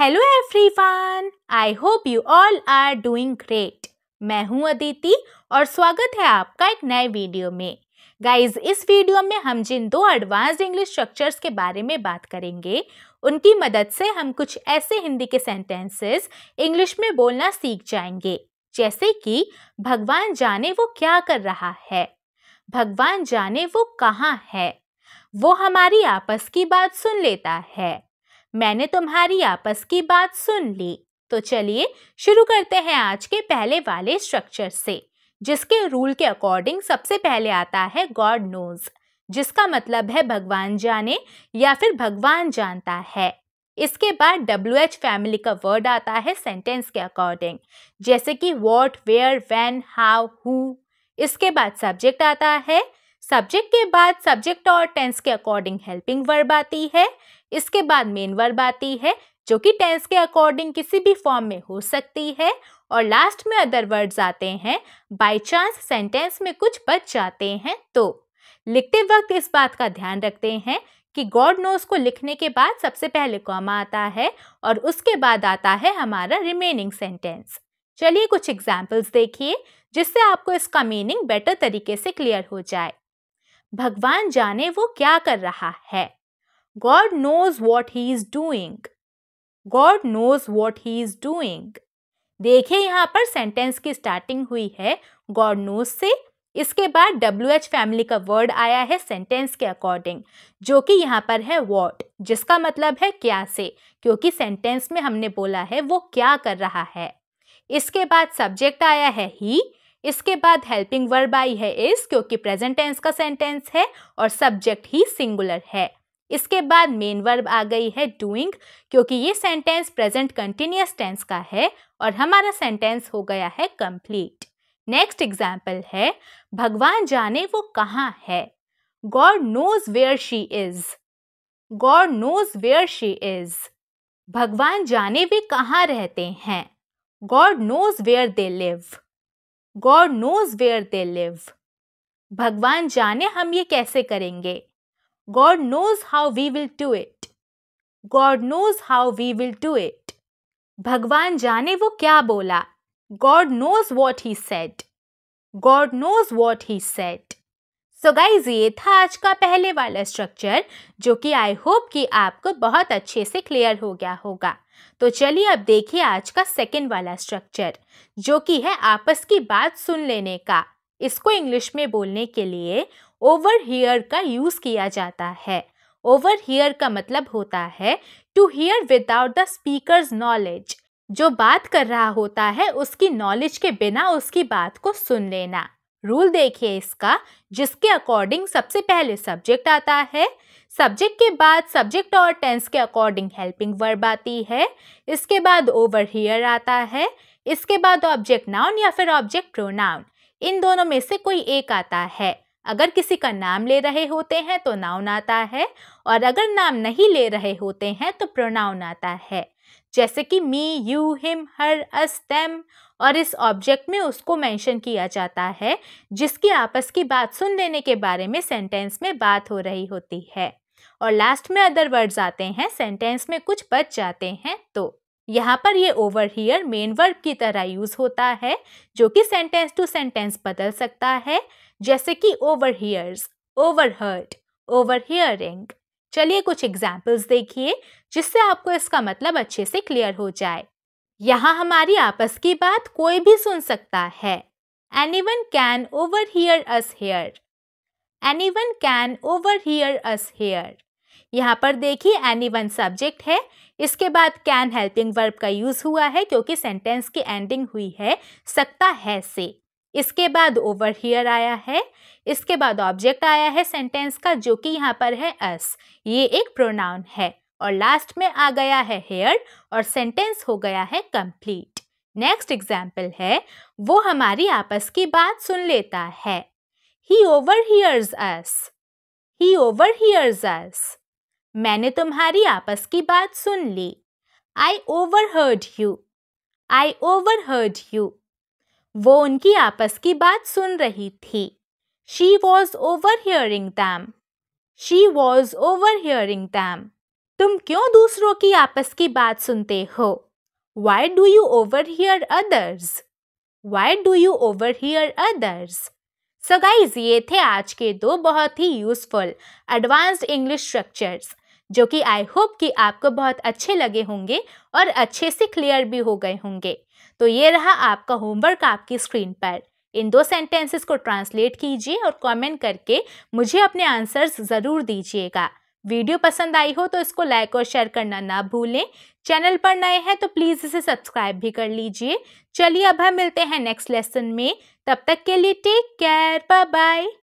Hello everyone I hope you all are doing great मैं हूं अदिति और स्वागत है आपका एक नए वीडियो में गाइस इस वीडियो में हम जिन दो एडवांस इंग्लिश स्ट्रक्चर्स के बारे में बात करेंगे उनकी मदद से हम कुछ ऐसे हिंदी के सेंटेंसेस इंग्लिश में बोलना सीख जाएंगे जैसे कि भगवान जाने वो क्या कर रहा है भगवान जाने वो कहाँ है वो हमारी आपस की बात सुन लेता है मैंने तुम्हारी आपस की बात सुन ली तो चलिए शुरू करते हैं आज के पहले वाले स्ट्रक्चर से जिसके रूल के अकॉर्डिंग सबसे पहले आता है गॉड नोज जिसका मतलब है भगवान जाने या फिर भगवान जानता है इसके बाद डब्ल्यू एच फैमिली का वर्ड आता है सेंटेंस के अकॉर्डिंग जैसे कि what where when how who इसके बाद सब्जेक्ट आता है सब्जेक्ट के बाद सब्जेक्ट और टेंस के अकॉर्डिंग हेल्पिंग वर्ब आती है इसके बाद मेन वर्ब आती है जो कि टेंस के अकॉर्डिंग किसी भी फॉर्म में हो सकती है और लास्ट में अदर वर्ड्स आते हैं बाई चांस सेंटेंस में कुछ बच जाते हैं तो लिखते वक्त इस बात का ध्यान रखते हैं कि गॉड नोज को लिखने के बाद सबसे पहले कॉमा आता है और उसके बाद आता है हमारा रिमेनिंग सेंटेंस चलिए कुछ एग्जाम्पल्स देखिए जिससे आपको इसका मीनिंग बेटर तरीके से क्लियर हो जाए भगवान जाने वो क्या कर रहा है God knows what he is doing. God knows what he is doing. देखिए यहाँ पर सेंटेंस की स्टार्टिंग हुई है गॉड नोज से इसके बाद डब्ल्यू एच फैमिली का वर्ड आया है सेंटेंस के अकॉर्डिंग जो कि यहाँ पर है वॉट जिसका मतलब है क्या से क्योंकि सेंटेंस में हमने बोला है वो क्या कर रहा है इसके बाद सब्जेक्ट आया है ही इसके बाद हेल्पिंग वर्ब आई है इस क्योंकि प्रेजेंट टेंस का सेंटेंस है और सब्जेक्ट ही सिंगुलर है इसके बाद मेन वर्ब आ गई है डूइंग क्योंकि ये सेंटेंस प्रेजेंट कंटिन्यूस टेंस का है और हमारा सेंटेंस हो गया है कंप्लीट नेक्स्ट एग्जाम्पल है भगवान जाने वो कहाँ है God knows where she is God knows where she is भगवान जाने वे कहाँ रहते हैं God knows where they live God knows where they live भगवान जाने हम ये कैसे करेंगे God knows how we will do it. God knows how we will do it. भगवान जाने वो क्या बोला God knows what he said. God knows what he said. so guys, ये था आज का पहले वाला स्ट्रक्चर जो कि आई होप कि आपको बहुत अच्छे से क्लियर हो गया होगा तो चलिए अब देखिए आज का सेकेंड वाला स्ट्रक्चर जो कि है आपस की बात सुन लेने का इसको इंग्लिश में बोलने के लिए ओवर हीयर का यूज़ किया जाता है ओवर हीयर का मतलब होता है to hear without the speaker's knowledge जो बात कर रहा होता है उसकी नॉलेज के बिना उसकी बात को सुन लेना रूल देखिए इसका जिसके अकॉर्डिंग सबसे पहले सब्जेक्ट आता है सब्जेक्ट के बाद सब्जेक्ट और टेंस के अकॉर्डिंग हेल्पिंग वर्ब आती है इसके बाद ओवर हीयर आता है इसके बाद ऑब्जेक्ट नाउन या फिर ऑब्जेक्ट प्रोनाउन इन दोनों में से कोई एक आता है अगर किसी का नाम ले रहे होते हैं तो नाउन आता है और अगर नाम नहीं ले रहे होते हैं तो प्रोनाउन आता है जैसे कि मी यू हिम हर अस तैम और इस ऑब्जेक्ट में उसको मेंशन किया जाता है जिसकी आपस की बात सुन लेने के बारे में सेंटेंस में बात हो रही होती है और लास्ट में अदर वर्ड्स आते हैं सेंटेंस में कुछ बच जाते हैं तो यहाँ पर ये ओवर हियर मेन वर्ब की तरह यूज़ होता है जो कि सेंटेंस टू सेंटेंस बदल सकता है जैसे कि overhears overheard overhearing चलिए कुछ एग्जाम्पल्स देखिए जिससे आपको इसका मतलब अच्छे से क्लियर हो जाए यहाँ हमारी आपस की बात कोई भी सुन सकता है anyone can overhear us here anyone can overhear us here यहाँ पर देखिए एनी वन सब्जेक्ट है इसके बाद कैन हेल्पिंग वर्ब का यूज़ हुआ है क्योंकि सेंटेंस की एंडिंग हुई है सकता है से इसके बाद ओवर हियर आया है इसके बाद ऑब्जेक्ट आया है सेंटेंस का जो कि यहाँ पर है अस ये एक प्रोनाउन है और लास्ट में आ गया है हेयर और सेंटेंस हो गया है कंप्लीट नेक्स्ट एग्जाम्पल है वो हमारी आपस की बात सुन लेता है he overhears us he overhears us मैंने तुम्हारी आपस की बात सुन ली I overheard you I overheard you वो उनकी आपस की बात सुन रही थी she was overhearing them she was overhearing them तुम क्यों दूसरों की आपस की बात सुनते हो why do you overhear others why do you overhear others so ये थे आज के दो बहुत ही यूजफुल एडवांस्ड इंग्लिश स्ट्रक्चर्स जो कि आई होप कि आपको बहुत अच्छे लगे होंगे और अच्छे से क्लियर भी हो गए होंगे तो ये रहा आपका होमवर्क आपकी स्क्रीन पर इन दो सेंटेंसेस को ट्रांसलेट कीजिए और कमेंट करके मुझे अपने आंसर्स ज़रूर दीजिएगा वीडियो पसंद आई हो तो इसको लाइक और शेयर करना ना भूलें चैनल पर नए हैं तो प्लीज़ इसे सब्सक्राइब भी कर लीजिए चलिए अब हम मिलते हैं नेक्स्ट लेसन में तब तक के लिए टेक केयर बाय बाय